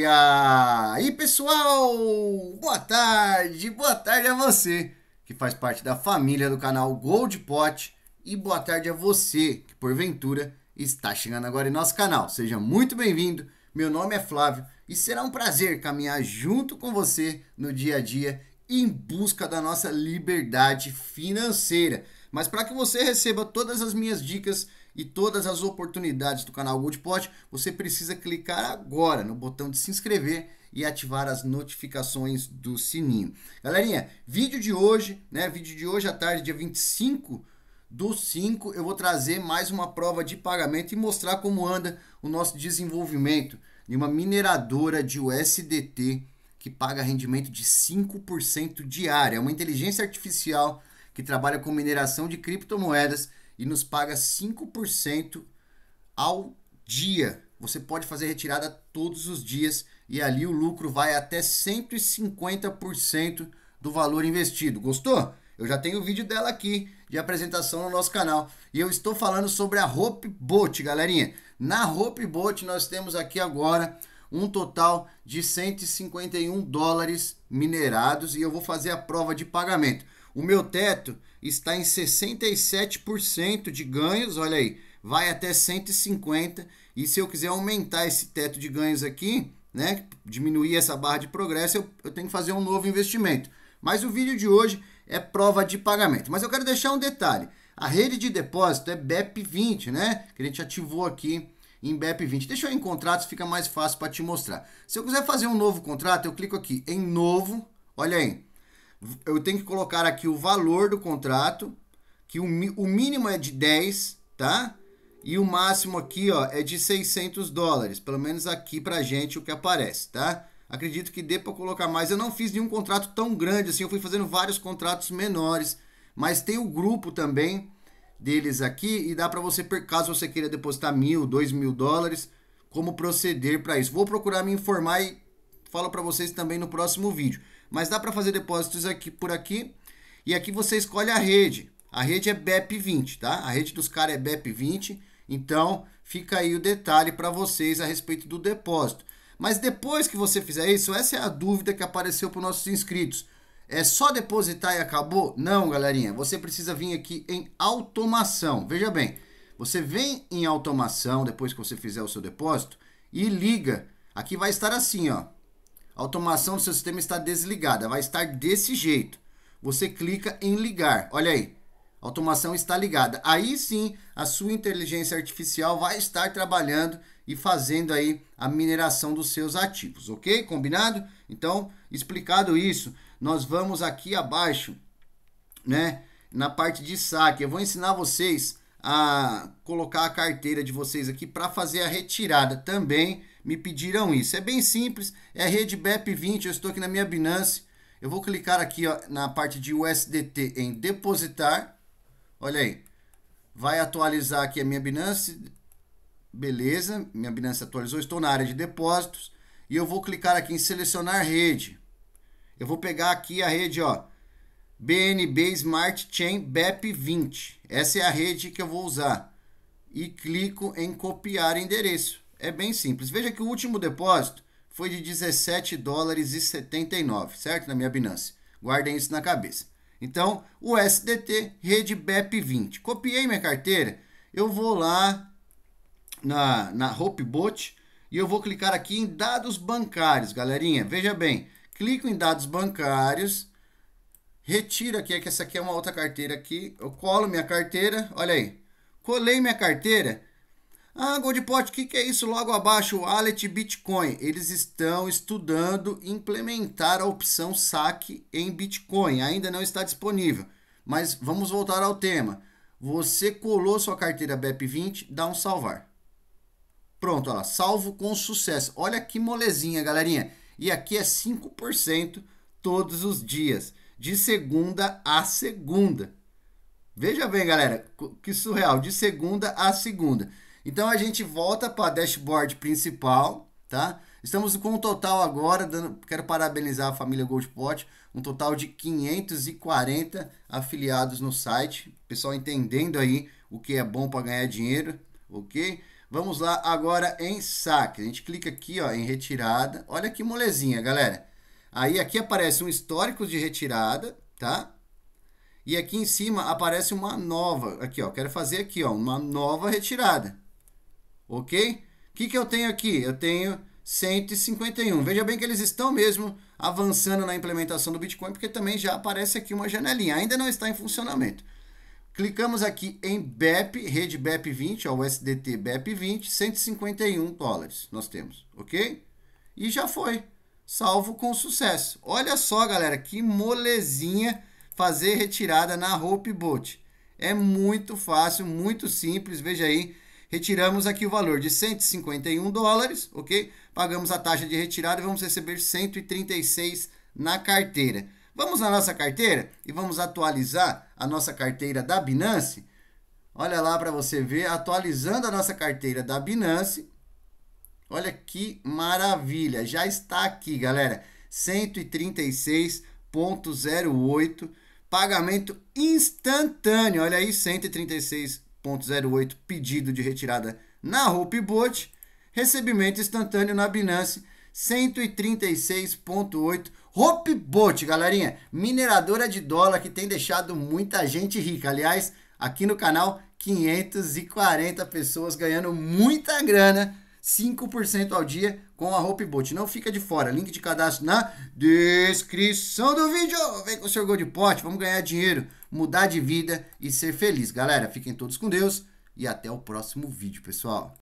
E aí, pessoal? Boa tarde, boa tarde a você que faz parte da família do canal Gold Pot e boa tarde a você que porventura está chegando agora em nosso canal. Seja muito bem-vindo. Meu nome é Flávio e será um prazer caminhar junto com você no dia a dia em busca da nossa liberdade financeira. Mas para que você receba todas as minhas dicas e todas as oportunidades do canal Good você precisa clicar agora no botão de se inscrever e ativar as notificações do sininho. Galerinha, vídeo de hoje, né? Vídeo de hoje à tarde, dia 25 do 5, eu vou trazer mais uma prova de pagamento e mostrar como anda o nosso desenvolvimento de uma mineradora de USDT que paga rendimento de 5% diário. É uma inteligência artificial que trabalha com mineração de criptomoedas e nos paga 5% ao dia. Você pode fazer retirada todos os dias e ali o lucro vai até 150% do valor investido. Gostou? Eu já tenho o vídeo dela aqui de apresentação no nosso canal. E eu estou falando sobre a Hope Boat, galerinha. Na Hope Boat nós temos aqui agora um total de 151 dólares minerados e eu vou fazer a prova de pagamento. O meu teto está em 67% de ganhos, olha aí, vai até 150. E se eu quiser aumentar esse teto de ganhos aqui, né, diminuir essa barra de progresso, eu, eu tenho que fazer um novo investimento. Mas o vídeo de hoje é prova de pagamento. Mas eu quero deixar um detalhe. A rede de depósito é BEP20, né? Que a gente ativou aqui em BEP20. Deixa eu ir em contratos, fica mais fácil para te mostrar. Se eu quiser fazer um novo contrato, eu clico aqui em novo, olha aí eu tenho que colocar aqui o valor do contrato, que o, o mínimo é de 10, tá? E o máximo aqui, ó, é de 600 dólares, pelo menos aqui pra gente é o que aparece, tá? Acredito que dê para colocar mais. Eu não fiz nenhum contrato tão grande assim, eu fui fazendo vários contratos menores, mas tem o grupo também deles aqui e dá para você, por caso você queira depositar mil, dois mil dólares, como proceder para isso. Vou procurar me informar e falo para vocês também no próximo vídeo. Mas dá para fazer depósitos aqui por aqui. E aqui você escolhe a rede. A rede é BEP20, tá? A rede dos caras é BEP20. Então, fica aí o detalhe para vocês a respeito do depósito. Mas depois que você fizer isso, essa é a dúvida que apareceu para os nossos inscritos. É só depositar e acabou? Não, galerinha. Você precisa vir aqui em automação. Veja bem, você vem em automação depois que você fizer o seu depósito e liga. Aqui vai estar assim, ó. A automação do seu sistema está desligada, vai estar desse jeito. Você clica em ligar, olha aí. A automação está ligada. Aí sim, a sua inteligência artificial vai estar trabalhando e fazendo aí a mineração dos seus ativos, ok? Combinado? Então, explicado isso, nós vamos aqui abaixo, né? Na parte de saque, eu vou ensinar vocês a colocar a carteira de vocês aqui para fazer a retirada também me pediram isso. É bem simples, é a rede BEP20, eu estou aqui na minha Binance. Eu vou clicar aqui ó, na parte de USDT em depositar. Olha aí. Vai atualizar aqui a minha Binance. Beleza, minha Binance atualizou, estou na área de depósitos. E eu vou clicar aqui em selecionar rede. Eu vou pegar aqui a rede, ó. BNB Smart Chain BEP20. Essa é a rede que eu vou usar. E clico em copiar endereço é bem simples. Veja que o último depósito foi de 17 dólares e 79, certo? Na minha Binance. Guardem isso na cabeça. Então, o SDT Rede BEP20. Copiei minha carteira, eu vou lá na, na Hopebot e eu vou clicar aqui em dados bancários, galerinha. Veja bem, clico em dados bancários, retiro aqui, é que essa aqui é uma outra carteira aqui, eu colo minha carteira, olha aí. Colei minha carteira, ah, Goldpot, o que, que é isso logo abaixo? Wallet Bitcoin. Eles estão estudando implementar a opção saque em Bitcoin. Ainda não está disponível. Mas vamos voltar ao tema. Você colou sua carteira BEP20, dá um salvar. Pronto, salvo com sucesso. Olha que molezinha, galerinha. E aqui é 5% todos os dias, de segunda a segunda. Veja bem, galera, que surreal, de segunda a segunda. Então a gente volta para dashboard principal, tá? Estamos com um total agora, dando, quero parabenizar a família Goldpot, um total de 540 afiliados no site. Pessoal entendendo aí o que é bom para ganhar dinheiro, ok? Vamos lá agora em saque. A gente clica aqui ó, em retirada. Olha que molezinha, galera. Aí aqui aparece um histórico de retirada, tá? E aqui em cima aparece uma nova, aqui ó, quero fazer aqui ó, uma nova retirada ok? O que, que eu tenho aqui? Eu tenho 151. Veja bem que eles estão mesmo avançando na implementação do Bitcoin, porque também já aparece aqui uma janelinha, ainda não está em funcionamento. Clicamos aqui em BEP, rede BEP 20, ó, USDT BEP 20, 151 dólares nós temos, ok? E já foi, salvo com sucesso. Olha só, galera, que molezinha fazer retirada na Hope Boat. É muito fácil, muito simples, veja aí. Retiramos aqui o valor de 151 dólares, ok? Pagamos a taxa de retirada e vamos receber 136 na carteira. Vamos na nossa carteira e vamos atualizar a nossa carteira da Binance. Olha lá para você ver, atualizando a nossa carteira da Binance. Olha que maravilha, já está aqui, galera. 136.08, pagamento instantâneo. Olha aí, 136 0,08 pedido de retirada na HopeBot, recebimento instantâneo na Binance 136,8. HopeBot, galerinha, mineradora de dólar que tem deixado muita gente rica. Aliás, aqui no canal, 540 pessoas ganhando muita grana, 5% ao dia com a Hopebot. Não fica de fora. Link de cadastro na descrição do vídeo. Vem com o seu gol de pote, vamos ganhar dinheiro, mudar de vida e ser feliz. Galera, fiquem todos com Deus e até o próximo vídeo, pessoal.